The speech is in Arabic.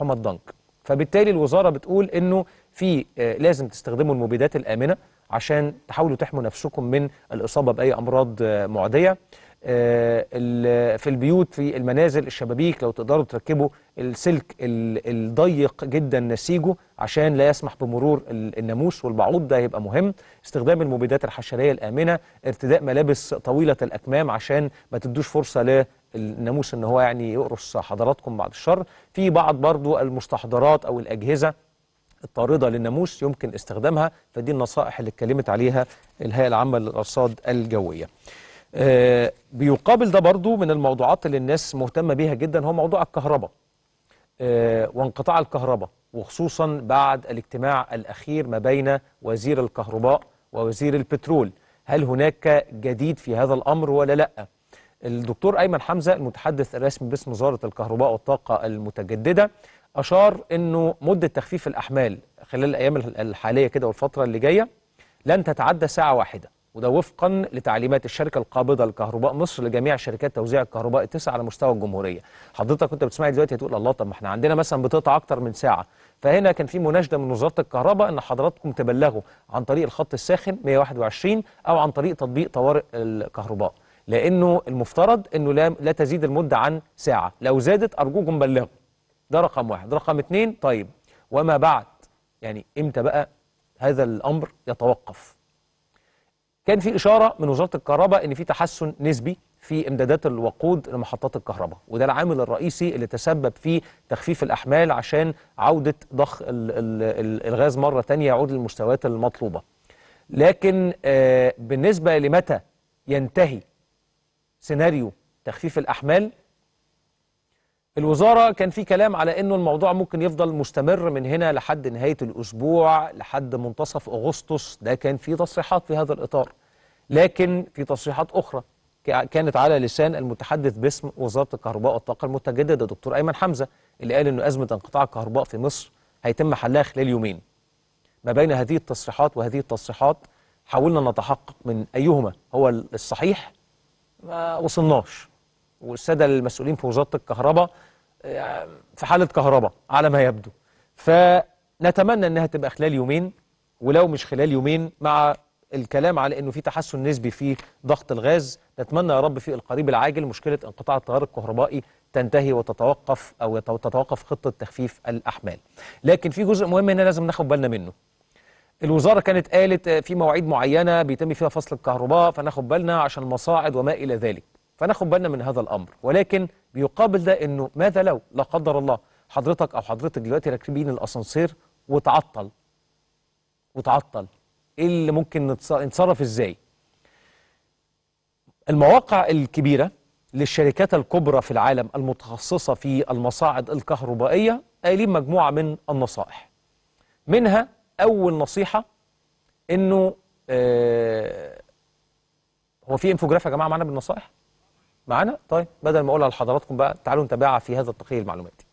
حمى الضنك فبالتالي الوزارة بتقول أنه في آه، لازم تستخدموا المبيدات الآمنة عشان تحاولوا تحموا نفسكم من الإصابة بأي أمراض آه، معدية آه، في البيوت في المنازل الشبابيك لو تقدروا تركبوا السلك الضيق جدا نسيجه عشان لا يسمح بمرور الناموس والبعوض ده هيبقى مهم استخدام المبيدات الحشريه الامنه ارتداء ملابس طويله الاكمام عشان ما تدوش فرصه للناموس ان هو يعني يقرص حضراتكم بعد الشر في بعض برضو المستحضرات او الاجهزه الطاردة للناموس يمكن استخدامها فدي النصائح اللي اتكلمت عليها الهيئة العامة للأرصاد الجوية آه، بيقابل ده برضو من الموضوعات اللي الناس مهتمة بيها جدا هو موضوع الكهرباء آه، وانقطاع الكهرباء وخصوصا بعد الاجتماع الأخير ما بين وزير الكهرباء ووزير البترول هل هناك جديد في هذا الأمر ولا لأ؟ الدكتور أيمن حمزة المتحدث الرسمي باسم وزارة الكهرباء والطاقة المتجددة أشار أنه مدة تخفيف الأحمال خلال الأيام الحالية كده والفترة اللي جاية لن تتعدى ساعة واحدة وده وفقا لتعليمات الشركه القابضه لكهرباء مصر لجميع شركات توزيع الكهرباء التسعه على مستوى الجمهوريه حضرتك كنت بتسمعي دلوقتي هتقول الله طب ما احنا عندنا مثلا بتقطع اكتر من ساعه فهنا كان في مناشده من وزاره الكهرباء ان حضراتكم تبلغوا عن طريق الخط الساخن 121 او عن طريق تطبيق طوارئ الكهرباء لانه المفترض انه لا, لا تزيد المده عن ساعه لو زادت ارجوكم بلغوا ده رقم واحد رقم اثنين طيب وما بعد يعني امتى بقى هذا الامر يتوقف كان في اشاره من وزاره الكهرباء ان في تحسن نسبي في امدادات الوقود لمحطات الكهرباء وده العامل الرئيسي اللي تسبب في تخفيف الاحمال عشان عوده ضخ الغاز مره ثانيه يعود للمستويات المطلوبه لكن آه، بالنسبه لمتى ينتهي سيناريو تخفيف الاحمال الوزارة كان في كلام على أنه الموضوع ممكن يفضل مستمر من هنا لحد نهاية الأسبوع لحد منتصف أغسطس ده كان في تصريحات في هذا الإطار لكن في تصريحات أخرى كانت على لسان المتحدث باسم وزارة الكهرباء والطاقة المتجددة دكتور أيمن حمزة اللي قال أن أزمة انقطاع الكهرباء في مصر هيتم حلها خلال يومين ما بين هذه التصريحات وهذه التصريحات حاولنا نتحقق من أيهما هو الصحيح ما وصلناش والسادة المسؤولين في وزارة الكهرباء آه، في حالة كهرباء على ما يبدو فنتمنى أنها تبقى خلال يومين ولو مش خلال يومين مع الكلام على انه في تحسن نسبي في ضغط الغاز نتمنى يا رب في القريب العاجل مشكله انقطاع التيار الكهربائي تنتهي وتتوقف او تتوقف خطه تخفيف الاحمال لكن في جزء مهم هنا لازم ناخد بالنا منه الوزاره كانت قالت في مواعيد معينه بيتم فيها فصل الكهرباء فناخد بالنا عشان المصاعد وما الى ذلك فناخد بالنا من هذا الامر ولكن بيقابل ده انه ماذا لو لا قدر الله حضرتك او حضرتك دلوقتي راكبين الاسانسير وتعطل وتعطل ايه اللي ممكن نتصرف ازاي المواقع الكبيره للشركات الكبرى في العالم المتخصصه في المصاعد الكهربائيه قايلين مجموعه من النصائح منها اول نصيحه انه آه هو في انفوجراف يا جماعه معانا بالنصائح معانا طيب بدل ما اقولها لحضراتكم بقى تعالوا نتابعها في هذا التقرير المعلوماتي